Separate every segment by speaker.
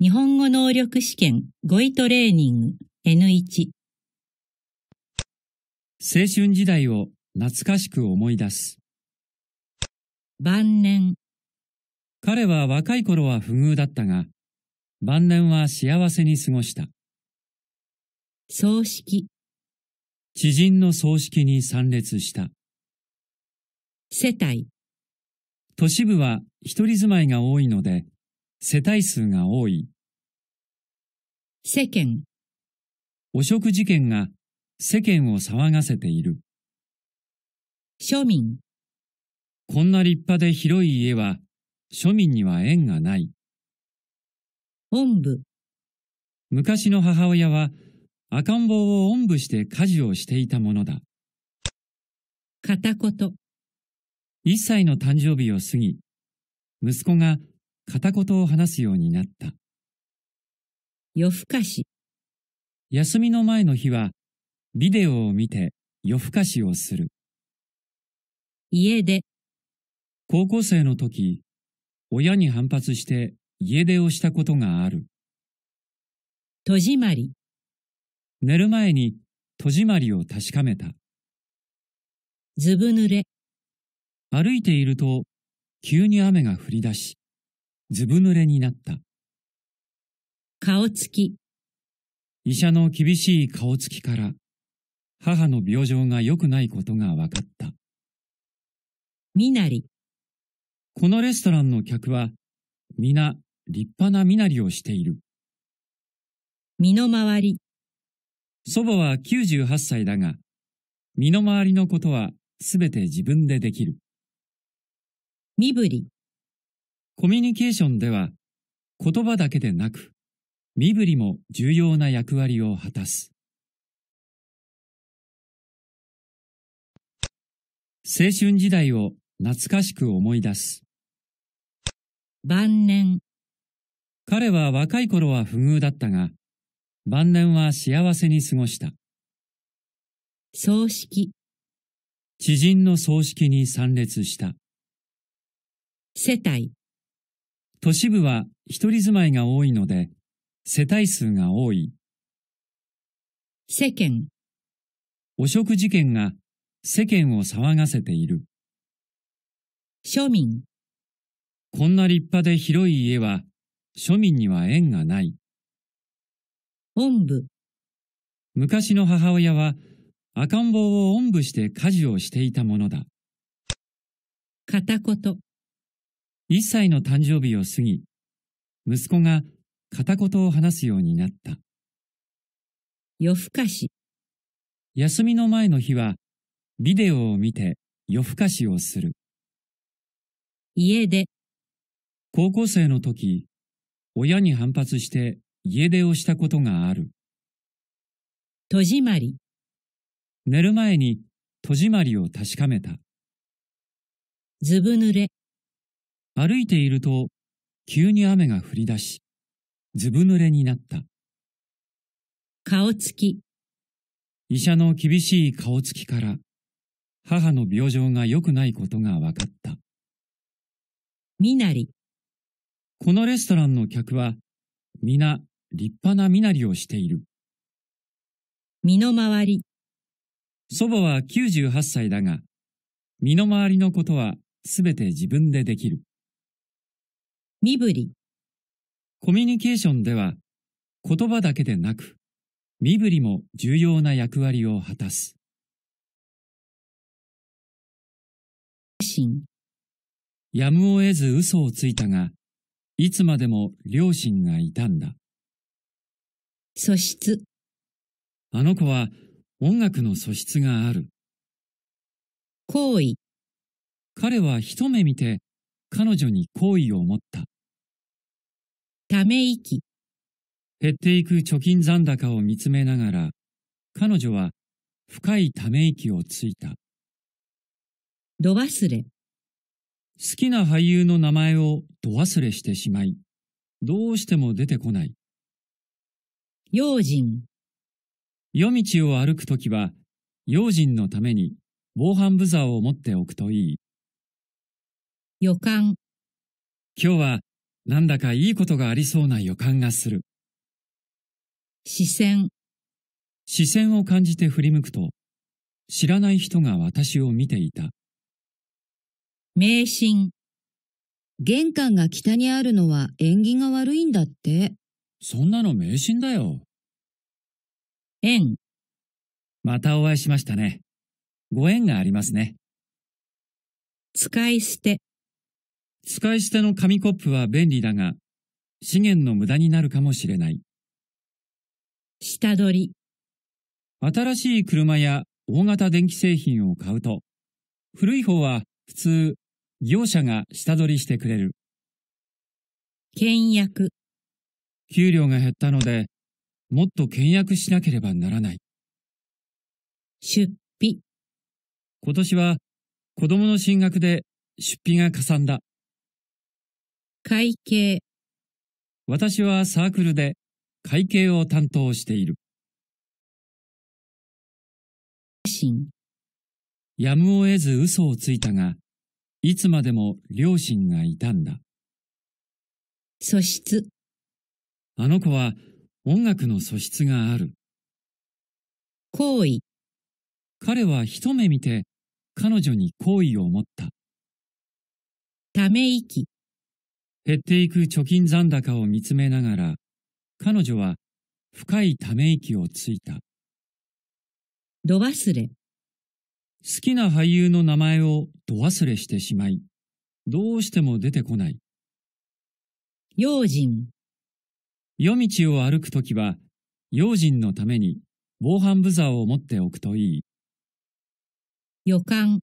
Speaker 1: 日本語能力試験語彙トレーニング N1 青春時代を懐かしく思い出す。晩年彼は若い頃は不遇だったが、晩年は幸せに過ごした。葬式知人の葬式に参列した。世帯都市部は一人住まいが多いので、世帯数が多い。世間。汚職事件が世間を騒がせている。庶民。こんな立派で広い家は庶民には縁がない。おんぶ。昔の母親は赤ん坊をおんぶして家事をしていたものだ。片言。一歳の誕生日を過ぎ、息子が片言を話すようになった。夜更かし。休みの前の日は、ビデオを見て夜更かしをする。家出。高校生の時、親に反発して家出をしたことがある。戸締まり。寝る前に戸締まりを確かめた。ずぶ濡れ。歩いていると、急に雨が降り出し、ずぶ濡れになった。顔つき。医者の厳しい顔つきから、母の病状が良くないことが分かった。みなり。このレストランの客は、皆、立派な身なりをしている。身の回り。祖母は98歳だが、身の回りのことはすべて自分でできる。身振り。コミュニケーションでは言葉だけでなく身振りも重要な役割を果たす。青春時代を懐かしく思い出す。晩年。彼は若い頃は不遇だったが、晩年は幸せに過ごした。葬式。知人の葬式に参列した。世帯。都市部は一人住まいが多いので、世帯数が多い。世間。汚職事件が世間を騒がせている。庶民。こんな立派で広い家は、庶民には縁がない。おんぶ。昔の母親は、赤ん坊をおんぶして家事をしていたものだ。片言。一歳の誕生日を過ぎ、息子が片言を話すようになった。夜更かし。休みの前の日は、ビデオを見て夜更かしをする。家出。高校生の時、親に反発して家出をしたことがある。戸締まり。寝る前に戸締まりを確かめた。ずぶ濡れ。歩いていると急に雨が降り出し、ずぶ濡れになった。顔つき。医者の厳しい顔つきから、母の病状が良くないことが分かった。みなり。このレストランの客は、皆立派な身なりをしている。身の回り。祖母は98歳だが、身の回りのことはすべて自分でできる。身振り。コミュニケーションでは、言葉だけでなく、身振りも重要な役割を果たす。やむを得ず嘘をついたが、いつまでも両親がいたんだ。素質。あの子は音楽の素質がある。行為。彼は一目見て彼女に好意を持った。ため息。減っていく貯金残高を見つめながら、彼女は深いため息をついた。ど忘れ。好きな俳優の名前をど忘れしてしまい、どうしても出てこない。用心。夜道を歩くときは、用心のために防犯ブザーを持っておくといい。予感。今日はなんだかいいことがありそうな予感がする。視線。視線を感じて振り向くと、知らない人が私を見ていた。迷信。玄関が北にあるのは縁起が悪いんだって。そんなの迷信だよ。縁。またお会いしましたね。ご縁がありますね。使い捨て。使い捨ての紙コップは便利だが、資源の無駄になるかもしれない。下取り。新しい車や大型電気製品を買うと、古い方は普通、業者が下取りしてくれる。倹約。給料が減ったので、もっと倹約しなければならない。出費。今年は子供の進学で出費がかさんだ。会計。私はサークルで会計を担当している。やむを得ず嘘をついたが、いつまでも両親がいたんだ。素質。あの子は音楽の素質がある。好意。彼は一目見て彼女に好意を持った。ため息。減っていく貯金残高を見つめながら、彼女は深いため息をついた。ど忘れ。好きな俳優の名前をど忘れしてしまい、どうしても出てこない。用心。夜道を歩くときは、用心のために防犯ブザーを持っておくといい。予感。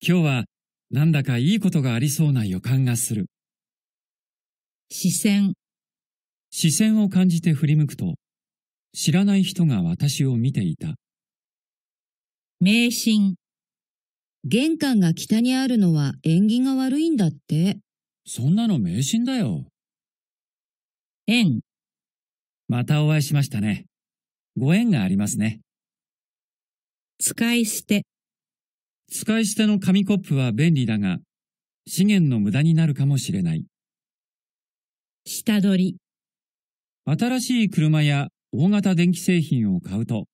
Speaker 1: 今日はなんだかいいことがありそうな予感がする。視線。視線を感じて振り向くと、知らない人が私を見ていた。迷信。玄関が北にあるのは縁起が悪いんだって。そんなの迷信だよ。縁。またお会いしましたね。ご縁がありますね。使い捨て。使い捨ての紙コップは便利だが、資源の無駄になるかもしれない。下取り。新しい車や大型電気製品を買うと、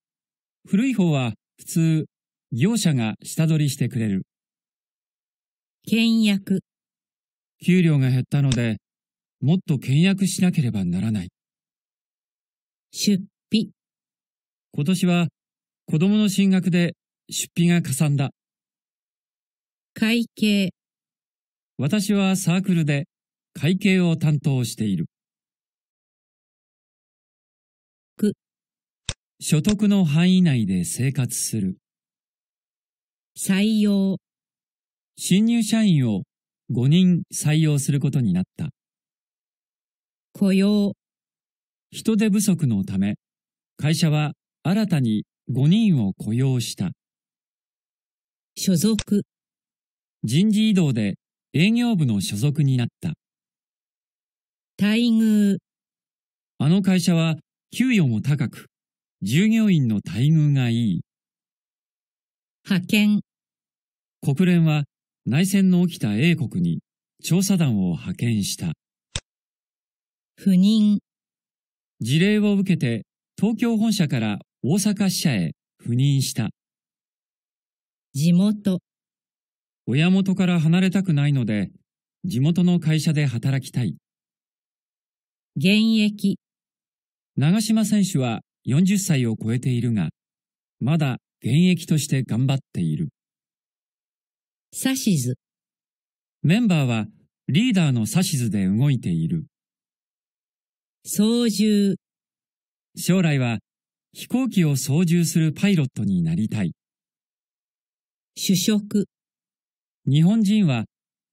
Speaker 1: 古い方は普通、業者が下取りしてくれる。倹約。給料が減ったので、もっと倹約しなければならない。出費。今年は子供の進学で出費がかさんだ。会計。私はサークルで会計を担当している。く、所得の範囲内で生活する。採用、新入社員を5人採用することになった。雇用、人手不足のため、会社は新たに5人を雇用した。所属、人事異動で営業部の所属になった。待遇。あの会社は給与も高く、従業員の待遇がいい。派遣。国連は内戦の起きた英国に調査団を派遣した。不妊。事例を受けて東京本社から大阪支社へ赴任した。地元。親元から離れたくないので、地元の会社で働きたい。現役。長嶋選手は40歳を超えているが、まだ現役として頑張っている。サシズ。メンバーはリーダーのサシズで動いている。操縦。将来は飛行機を操縦するパイロットになりたい。主食。日本人は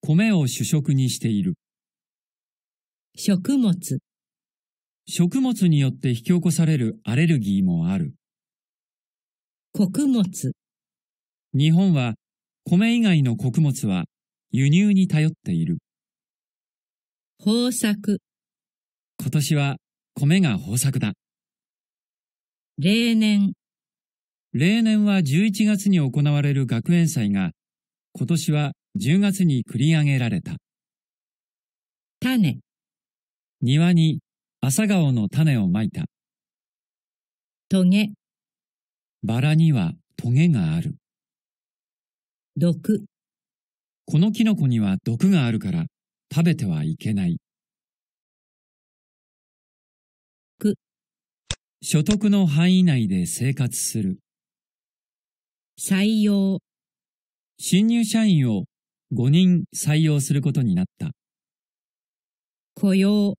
Speaker 1: 米を主食にしている。食物。食物によって引き起こされるアレルギーもある。穀物。日本は米以外の穀物は輸入に頼っている。豊作。今年は米が豊作だ。例年。例年は11月に行われる学園祭が、今年は10月に繰り上げられた。種。庭に朝顔の種をまいた。トゲ、バラにはトゲがある。毒、このキノコには毒があるから食べてはいけない。く、所得の範囲内で生活する。採用、新入社員を5人採用することになった。雇用、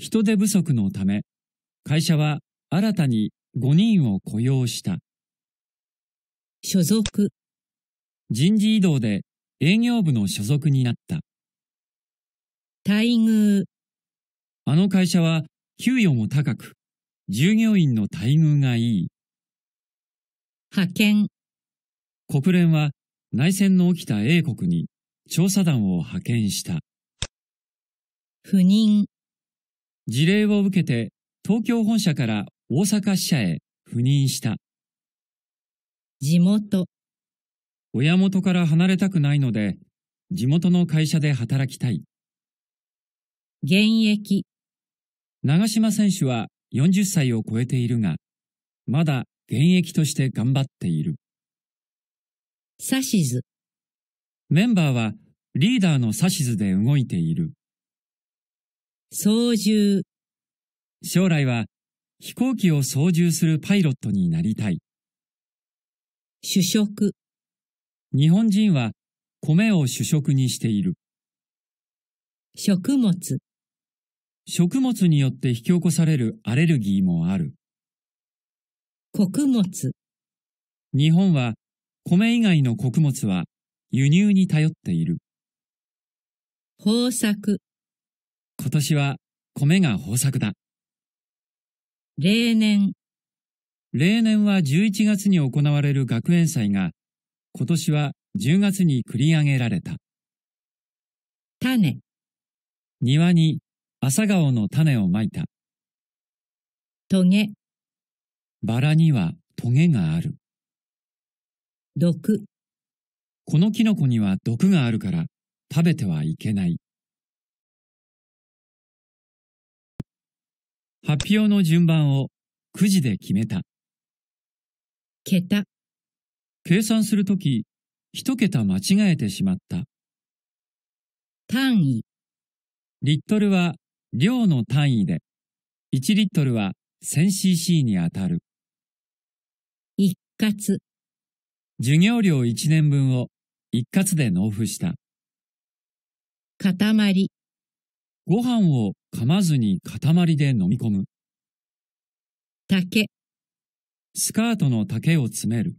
Speaker 1: 人手不足のため、会社は新たに5人を雇用した。所属人事異動で営業部の所属になった。待遇あの会社は給与も高く、従業員の待遇がいい。派遣国連は内戦の起きた英国に調査団を派遣した。不妊事例を受けて東京本社から大阪支社へ赴任した。地元。親元から離れたくないので、地元の会社で働きたい。現役。長島選手は40歳を超えているが、まだ現役として頑張っている。しず。メンバーはリーダーのしずで動いている。操縦。将来は飛行機を操縦するパイロットになりたい。主食。日本人は米を主食にしている。食物。食物によって引き起こされるアレルギーもある。穀物。日本は米以外の穀物は輸入に頼っている。豊作。今年は米が豊作だ。例年。例年は11月に行われる学園祭が、今年は10月に繰り上げられた。種。庭に朝顔の種をまいた。トゲ。バラにはトゲがある。毒。このキノコには毒があるから食べてはいけない。発表の順番をくじで決めた。桁、計算するとき、一桁間違えてしまった。単位、リットルは量の単位で、1リットルは 1000cc にあたる。一括、授業料1年分を一括で納付した。塊、ご飯を噛まずに塊で飲み込む。竹、スカートの丈を詰める。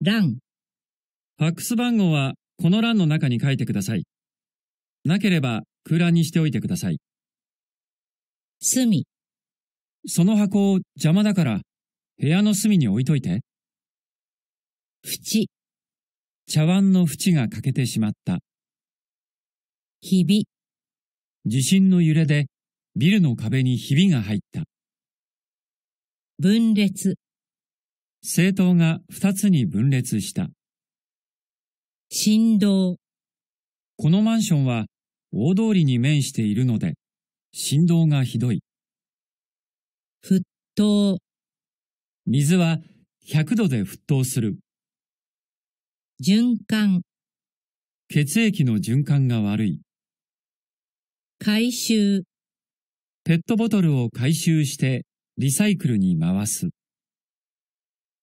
Speaker 1: 欄、ファックス番号はこの欄の中に書いてください。なければ空欄にしておいてください。隅、その箱を邪魔だから部屋の隅に置いといて。縁、茶碗の縁が欠けてしまった。ひび、地震の揺れでビルの壁にひびが入った。分裂。政党が二つに分裂した。振動。このマンションは大通りに面しているので、振動がひどい。沸騰。水は100度で沸騰する。循環。血液の循環が悪い。回収。ペットボトルを回収してリサイクルに回す。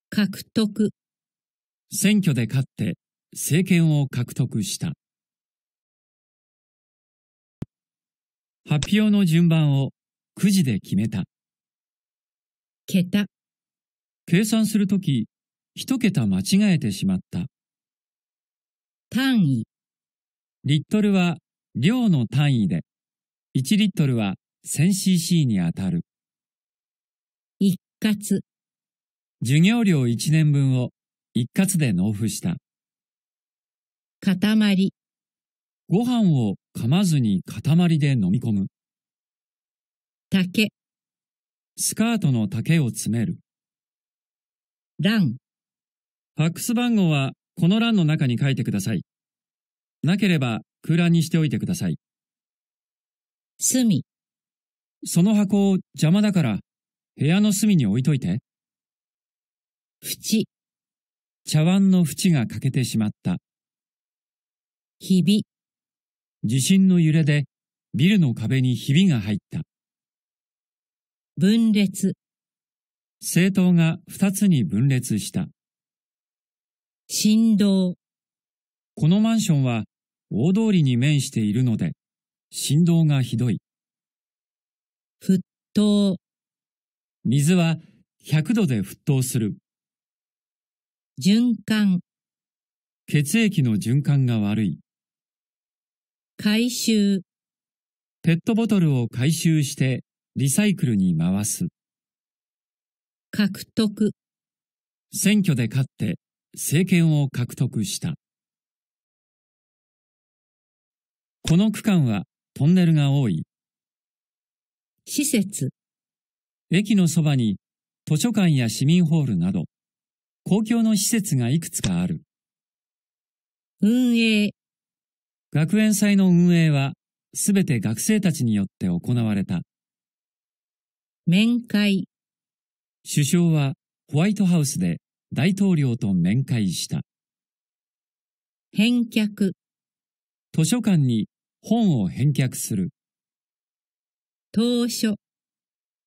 Speaker 1: 獲得。選挙で勝って政権を獲得した。発表の順番をくじで決めた。桁。計算するとき、一桁間違えてしまった。単位。リットルは量の単位で、1リットルは 1000cc にあたる。一括。授業料1年分を一括で納付した。塊。ご飯を噛まずに塊で飲み込む。竹。スカートの丈を詰める。欄。ファックス番号はこの欄の中に書いてください。なければ空欄にしておいてください。隅。その箱を邪魔だから、部屋の隅に置いといて。縁。茶碗の縁が欠けてしまった。ひび。地震の揺れで、ビルの壁にひびが入った。分裂。政党が二つに分裂した。振動。このマンションは大通りに面しているので、振動がひどい。沸騰。水は100度で沸騰する。循環。血液の循環が悪い。回収。ペットボトルを回収してリサイクルに回す。獲得。選挙で勝って政権を獲得した。この区間はトンネルが多い。施設。駅のそばに図書館や市民ホールなど、公共の施設がいくつかある。運営。学園祭の運営は、すべて学生たちによって行われた。面会。首相はホワイトハウスで大統領と面会した。返却。図書館に本を返却する。投書。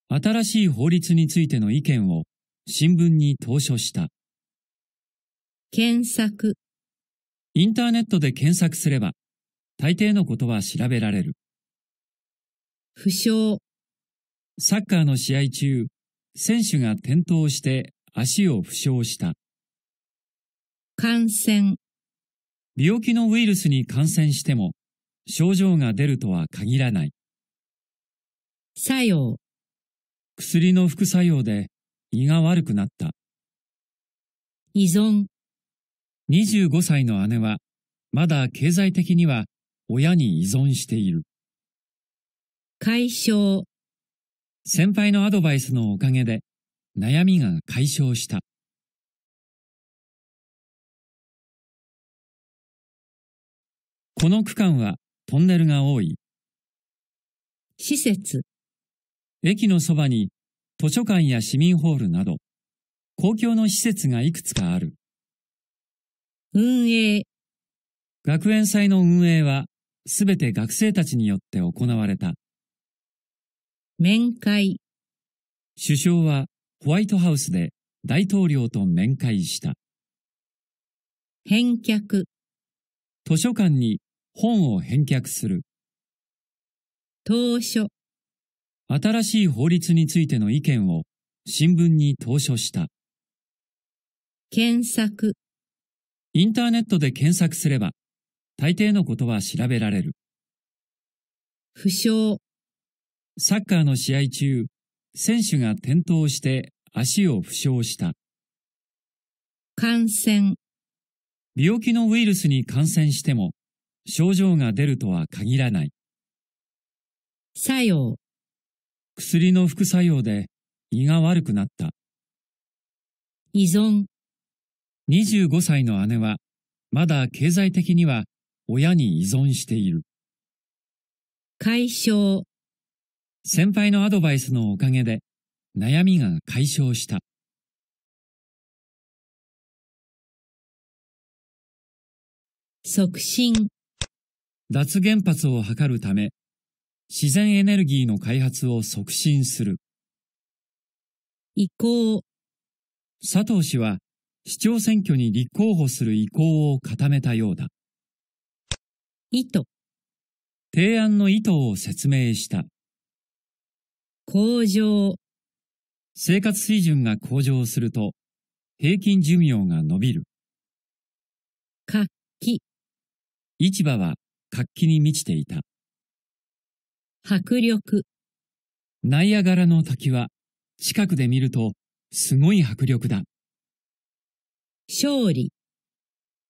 Speaker 1: 新しい法律についての意見を新聞に投書した。検索。インターネットで検索すれば、大抵のことは調べられる。負傷。サッカーの試合中、選手が転倒して足を負傷した。感染。病気のウイルスに感染しても、症状が出るとは限らない。作用、薬の副作用で胃が悪くなった。依存、25歳の姉は、まだ経済的には親に依存している。解消、先輩のアドバイスのおかげで、悩みが解消した。この区間はトンネルが多い。施設。駅のそばに図書館や市民ホールなど、公共の施設がいくつかある。運営。学園祭の運営は、すべて学生たちによって行われた。面会。首相はホワイトハウスで大統領と面会した。返却。図書館に本を返却する。投書。新しい法律についての意見を新聞に投書した。検索。インターネットで検索すれば、大抵のことは調べられる。負傷。サッカーの試合中、選手が転倒して足を負傷した。感染。病気のウイルスに感染しても、症状が出るとは限らない。作用。薬の副作用で胃が悪くなった。依存。25歳の姉は、まだ経済的には親に依存している。解消。先輩のアドバイスのおかげで、悩みが解消した。促進。脱原発を図るため、自然エネルギーの開発を促進する。移行。佐藤氏は、市長選挙に立候補する意向を固めたようだ。意図。提案の意図を説明した。向上。生活水準が向上すると、平均寿命が伸びる。活気。市場は活気に満ちていた。迫力。ナイアガラの滝は、近くで見ると、すごい迫力だ。勝利。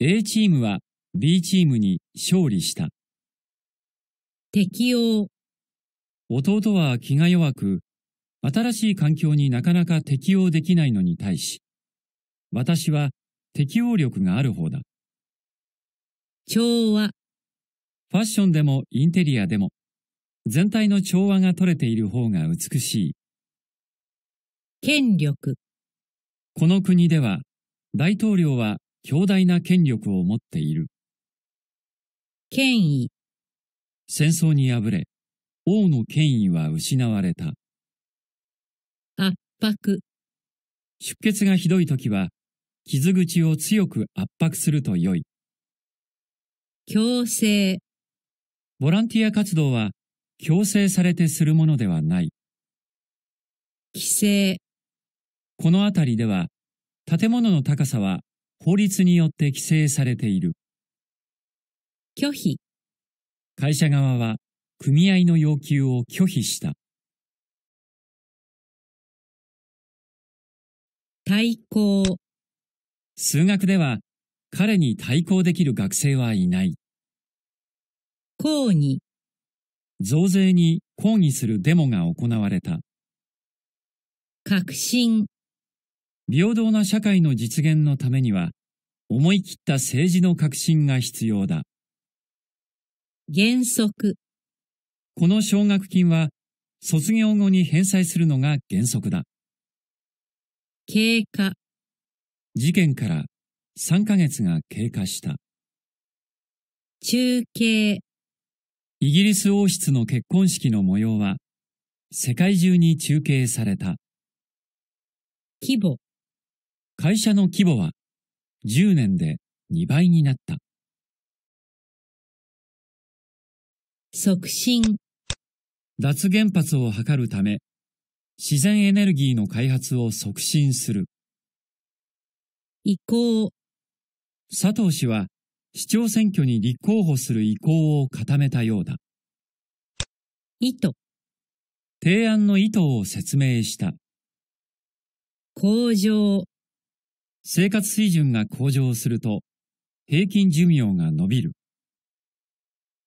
Speaker 1: A チームは B チームに勝利した。適応。弟は気が弱く、新しい環境になかなか適応できないのに対し、私は適応力がある方だ。調和。ファッションでもインテリアでも、全体の調和が取れている方が美しい。権力。この国では、大統領は強大な権力を持っている。権威。戦争に敗れ、王の権威は失われた。圧迫。出血がひどい時は、傷口を強く圧迫すると良い。強制。ボランティア活動は強制されてするものではない。規制。この辺りでは、建物の高さは法律によって規制されている。拒否。会社側は組合の要求を拒否した。対抗。数学では彼に対抗できる学生はいない。抗議増税に抗議するデモが行われた革新平等な社会の実現のためには思い切った政治の革新が必要だ原則この奨学金は卒業後に返済するのが原則だ経過事件から3ヶ月が経過した中継イギリス王室の結婚式の模様は、世界中に中継された。規模。会社の規模は、10年で2倍になった。促進。脱原発を図るため、自然エネルギーの開発を促進する。移行。佐藤氏は、市長選挙に立候補する意向を固めたようだ。意図。提案の意図を説明した。向上。生活水準が向上すると、平均寿命が伸びる。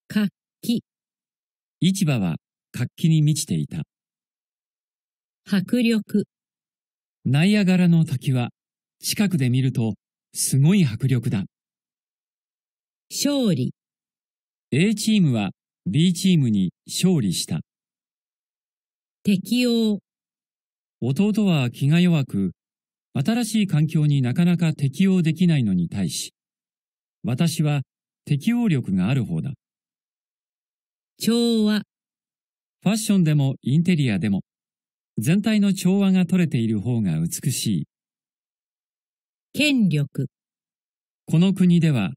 Speaker 1: 活気。市場は活気に満ちていた。迫力。ナイアガラの滝は近くで見るとすごい迫力だ。勝利 A チームは B チームに勝利した適応弟は気が弱く新しい環境になかなか適応できないのに対し私は適応力がある方だ調和ファッションでもインテリアでも全体の調和が取れている方が美しい権力この国では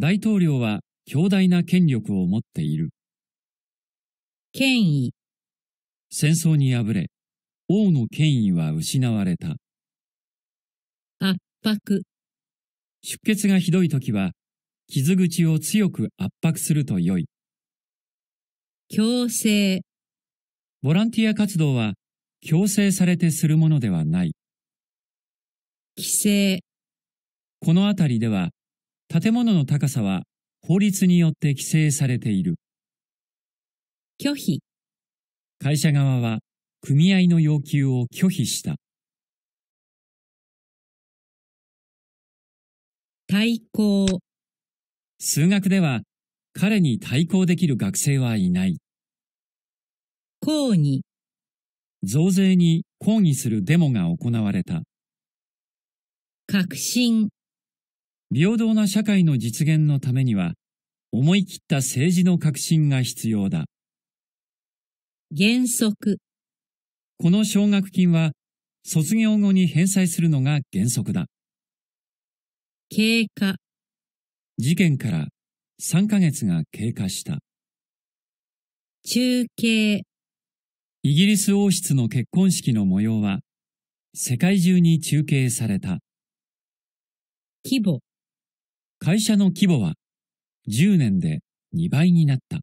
Speaker 1: 大統領は強大な権力を持っている。権威。戦争に敗れ、王の権威は失われた。圧迫。出血がひどい時は、傷口を強く圧迫すると良い。強制。ボランティア活動は、強制されてするものではない。規制。このあたりでは、建物の高さは法律によって規制されている。拒否。会社側は組合の要求を拒否した。対抗。数学では彼に対抗できる学生はいない。抗議。増税に抗議するデモが行われた。革新。平等な社会の実現のためには、思い切った政治の革新が必要だ。原則。この奨学金は、卒業後に返済するのが原則だ。経過。事件から3ヶ月が経過した。中継。イギリス王室の結婚式の模様は、世界中に中継された。規模。会社の規模は10年で2倍になった。